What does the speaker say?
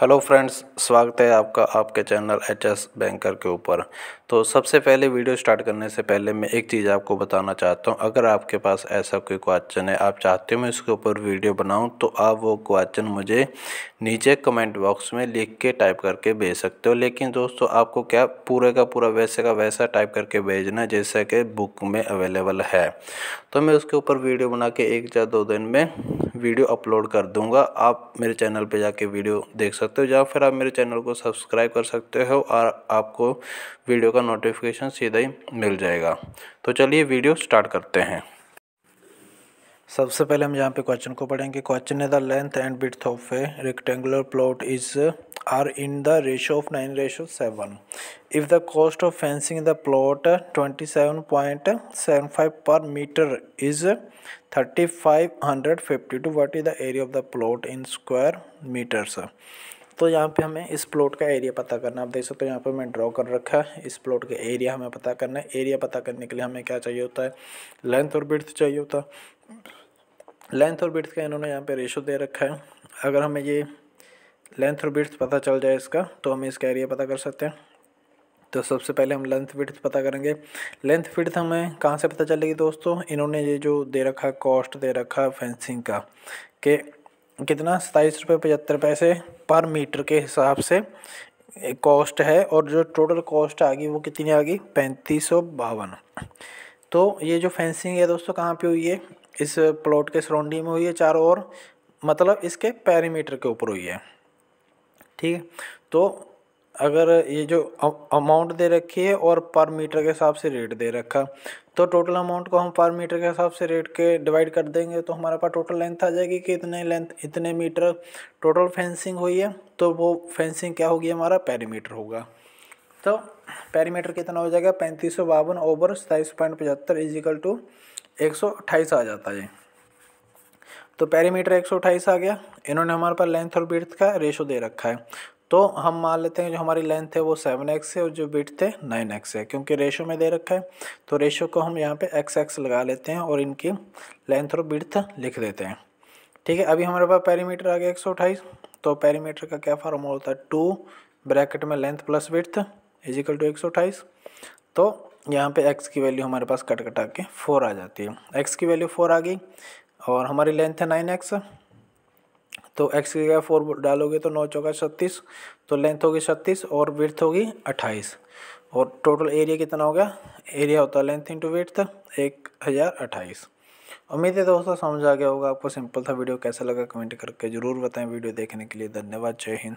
hello friends स्वागत है आपका आपके चैनल एच एस बैंकर के ऊपर तो सबसे पहले वीडियो स्टार्ट करने से पहले मैं एक चीज़ आपको बताना चाहता हूं अगर आपके पास ऐसा कोई क्वेश्चन है आप चाहते हो मैं इसके ऊपर वीडियो बनाऊं तो आप वो क्वेश्चन मुझे नीचे कमेंट बॉक्स में लिख के टाइप करके भेज सकते हो लेकिन दोस्तों आपको क्या पूरे का पूरा वैसे का वैसा टाइप करके भेजना जैसा कि बुक में अवेलेबल है तो मैं उसके ऊपर वीडियो बना के एक या दो दिन में वीडियो अपलोड कर दूंगा आप मेरे चैनल पे जाके वीडियो देख सकते हो या फिर आप मेरे चैनल को सब्सक्राइब कर सकते हो और आपको वीडियो का नोटिफिकेशन सीधा ही मिल जाएगा तो चलिए वीडियो स्टार्ट करते हैं सबसे पहले हम यहाँ पे क्वेश्चन को पढ़ेंगे क्वेश्चन है the length and width of a rectangular plot is are in the ratio of nine ratio seven if the cost of fencing the plot 27.75 uh, per meter is 3552 uh, what is the area of the plot in square meters तो यहाँ पे हमें इस plot का area पता करना आप देख सकते हो यहाँ पे मैं ड्रॉ कर रखा है इस प्लॉट का एरिया हमें पता करना है एरिया पता करने के लिए हमें क्या चाहिए होता है लेंथ और ब्रिथ चाहिए होता है लेंथ और ब्रिथ का इन्होंने यहाँ पे रेशो दे रखा है अगर हमें ये लेंथ और ब्रिथ पता चल जाए इसका तो हम इसका एरिया पता कर सकते हैं तो सबसे पहले हम लेंथ विड्थ पता करेंगे लेंथ विड्थ हमें कहाँ से पता चलेगी दोस्तों इन्होंने ये जो दे रखा है कॉस्ट दे रखा है फेंसिंग का कि कितना सताईस रुपये पचहत्तर पैसे पर मीटर के हिसाब से कॉस्ट है और जो टोटल कॉस्ट आ गई वो कितनी आ गई पैंतीस सौ बावन तो ये जो फेंसिंग है दोस्तों कहाँ पे हुई है इस प्लॉट के सराउंडिंग में हुई है चारों ओर मतलब इसके पैरीमीटर के ऊपर हुई है ठीक है तो अगर ये जो अमाउंट दे रखी है और पर मीटर के हिसाब से रेट दे रखा तो टोटल अमाउंट को हम पर मीटर के हिसाब से रेट के डिवाइड कर देंगे तो हमारे पास टोटल लेंथ आ जाएगी कि इतने लेंथ इतने मीटर टोटल फेंसिंग हुई है तो वो फेंसिंग क्या होगी हमारा पैरीमीटर होगा तो पैरीमीटर कितना हो जाएगा पैंतीस सौ बावन ओवर सताईस पॉइंट पचहत्तर इजिकल टू एक सौ अट्ठाईस आ जाता है तो पैरीमीटर एक सौ अट्ठाईस आ गया इन्होंने हमारे पास लेंथ और ब्रेथ का रेशो दे रखा है तो हम मान लेते हैं जो हमारी लेंथ है वो सेवन एक्स है और जो बिट थे नाइन एक्स है क्योंकि रेशो में दे रखा है तो रेशो को हम यहाँ पे एक्स एक्स लगा लेते हैं और इनकी लेंथ और बिट लिख देते हैं ठीक है अभी हमारे पास पैरीमीटर आ गया एक तो पैरीमीटर का क्या फार्मूला होता है टू ब्रैकेट में length plus width equal to एक तो यहाँ पे x की वैल्यू हमारे पास कट कटा के फोर आ जाती है x की वैल्यू फोर आ गई और हमारी लेंथ है नाइन एक्स तो एक्स की जगह फोर डालोगे तो नौ चौका छत्तीस तो लेंथ होगी छत्तीस और विर्थ होगी अट्ठाईस और टोटल एरिया कितना हो गया एरिया होता है लेंथ इंटू विर्थ एक हज़ार अट्ठाईस उम्मीद है दोस्तों समझ आ गया होगा आपको सिंपल था वीडियो कैसा लगा कमेंट करके ज़रूर बताएं वीडियो देखने के लिए धन्यवाद जय हिंद